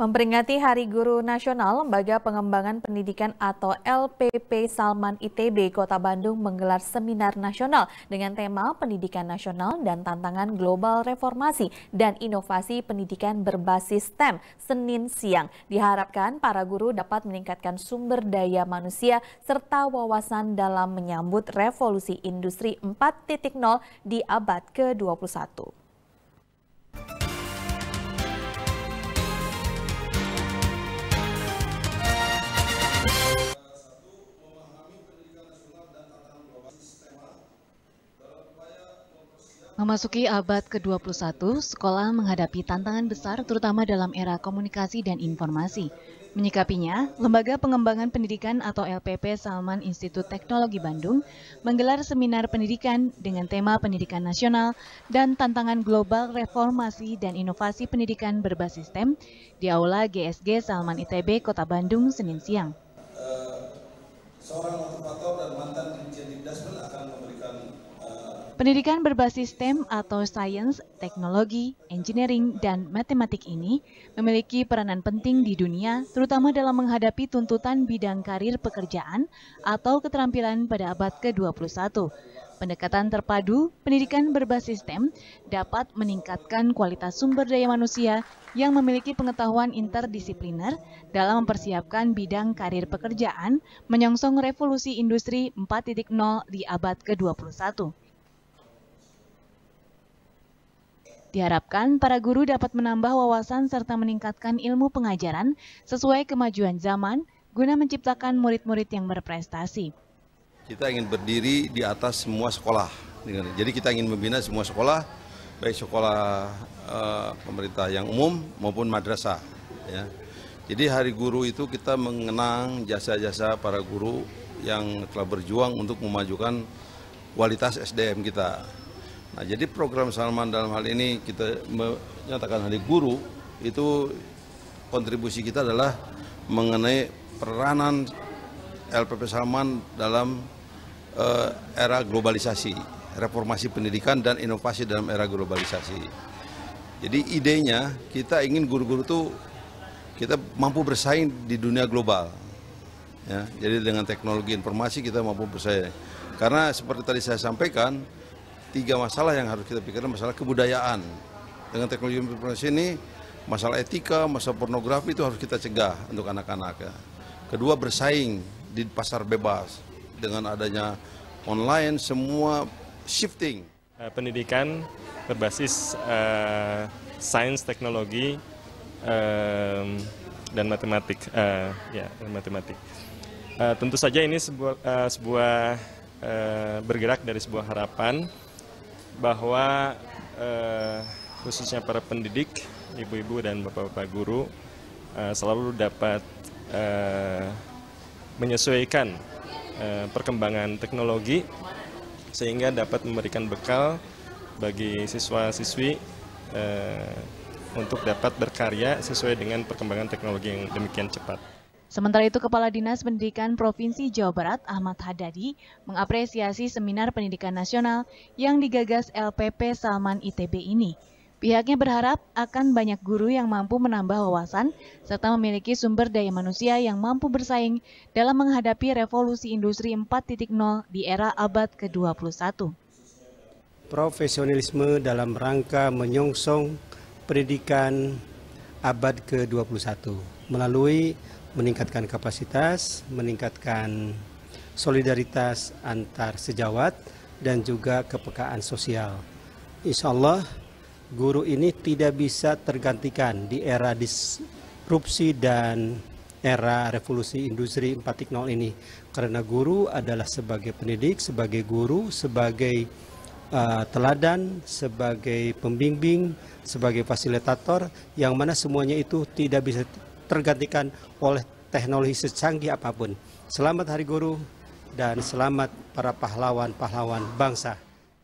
Memperingati Hari Guru Nasional, Lembaga Pengembangan Pendidikan atau LPP Salman ITB Kota Bandung menggelar seminar nasional dengan tema Pendidikan Nasional dan Tantangan Global Reformasi dan Inovasi Pendidikan Berbasis STEM Senin siang. Diharapkan para guru dapat meningkatkan sumber daya manusia serta wawasan dalam menyambut revolusi industri 4.0 di abad ke-21. Memasuki abad ke-21, sekolah menghadapi tantangan besar terutama dalam era komunikasi dan informasi. Menyikapinya, Lembaga Pengembangan Pendidikan atau LPP Salman Institut Teknologi Bandung menggelar seminar pendidikan dengan tema pendidikan nasional dan tantangan global reformasi dan inovasi pendidikan berbasis STEM di Aula GSG Salman ITB Kota Bandung Senin siang. Uh, seorang motivator dan mantan dirjen Dikdasmen akan memberikan Pendidikan berbasis STEM atau Science, Teknologi, Engineering, dan Matematik ini memiliki peranan penting di dunia, terutama dalam menghadapi tuntutan bidang karir pekerjaan atau keterampilan pada abad ke-21. Pendekatan terpadu pendidikan berbasis STEM dapat meningkatkan kualitas sumber daya manusia yang memiliki pengetahuan interdisipliner dalam mempersiapkan bidang karir pekerjaan menyongsong revolusi industri 4.0 di abad ke-21. Diharapkan para guru dapat menambah wawasan serta meningkatkan ilmu pengajaran sesuai kemajuan zaman guna menciptakan murid-murid yang berprestasi. Kita ingin berdiri di atas semua sekolah. Jadi kita ingin membina semua sekolah, baik sekolah e, pemerintah yang umum maupun madrasah. Ya. Jadi Hari Guru itu kita mengenang jasa-jasa para guru yang telah berjuang untuk memajukan kualitas SDM kita. Nah, jadi program Salman dalam hal ini kita menyatakan hari guru itu kontribusi kita adalah mengenai peranan LPP Salman dalam uh, era globalisasi, reformasi pendidikan dan inovasi dalam era globalisasi. Jadi idenya kita ingin guru-guru tuh kita mampu bersaing di dunia global. Ya, jadi dengan teknologi informasi kita mampu bersaing. Karena seperti tadi saya sampaikan, tiga masalah yang harus kita pikirkan masalah kebudayaan dengan teknologi informasi ini masalah etika masalah pornografi itu harus kita cegah untuk anak-anak ya. kedua bersaing di pasar bebas dengan adanya online semua shifting eh, pendidikan berbasis uh, sains teknologi uh, dan matematik uh, ya dan matematik uh, tentu saja ini sebuah, uh, sebuah uh, bergerak dari sebuah harapan bahwa eh, khususnya para pendidik, ibu-ibu dan bapak-bapak guru eh, selalu dapat eh, menyesuaikan eh, perkembangan teknologi sehingga dapat memberikan bekal bagi siswa-siswi eh, untuk dapat berkarya sesuai dengan perkembangan teknologi yang demikian cepat. Sementara itu, Kepala Dinas Pendidikan Provinsi Jawa Barat Ahmad Hadadi mengapresiasi Seminar Pendidikan Nasional yang digagas LPP Salman ITB ini. Pihaknya berharap akan banyak guru yang mampu menambah wawasan serta memiliki sumber daya manusia yang mampu bersaing dalam menghadapi revolusi industri 4.0 di era abad ke-21. Profesionalisme dalam rangka menyongsong pendidikan abad ke-21 melalui meningkatkan kapasitas, meningkatkan solidaritas antar sejawat, dan juga kepekaan sosial. Insya Allah, guru ini tidak bisa tergantikan di era disrupsi dan era revolusi industri 4.0 ini. Karena guru adalah sebagai pendidik, sebagai guru, sebagai uh, teladan, sebagai pembimbing, sebagai fasilitator, yang mana semuanya itu tidak bisa tergantikan oleh teknologi secanggih apapun. Selamat Hari Guru dan selamat para pahlawan-pahlawan bangsa.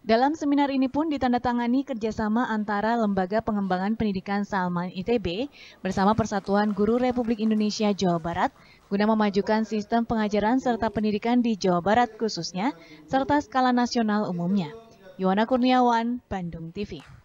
Dalam seminar ini pun ditandatangani kerjasama antara Lembaga Pengembangan Pendidikan Salman ITB bersama Persatuan Guru Republik Indonesia Jawa Barat guna memajukan sistem pengajaran serta pendidikan di Jawa Barat khususnya serta skala nasional umumnya. Yuwana Kurniawan, Bandung TV.